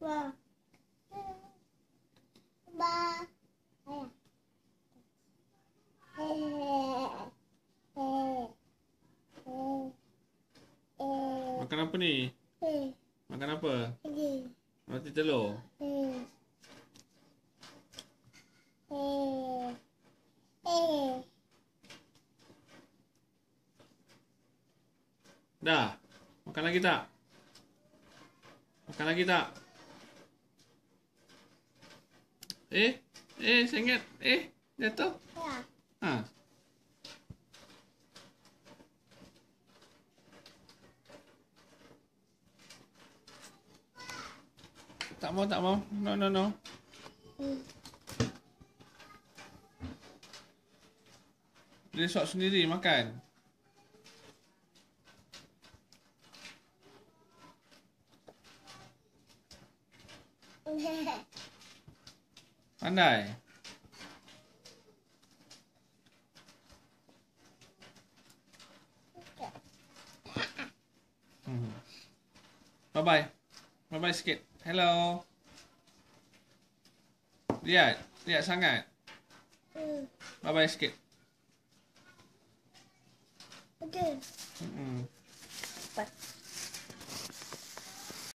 Makan apa ni? Makan apa? Roti telur. Dah. Makan lagi tak? Makan lagi tak? Eh? Eh, sengat, Eh, jatuh? Ya. Ha. Tak mau, tak mau. No, no, no. Dia suap sendiri makan. Yeah. Pandai. Hmm. Bye bye. Bye bye sikit. Hello. Lihat, lihat sangat. Bye bye sikit. okay. Mm -mm.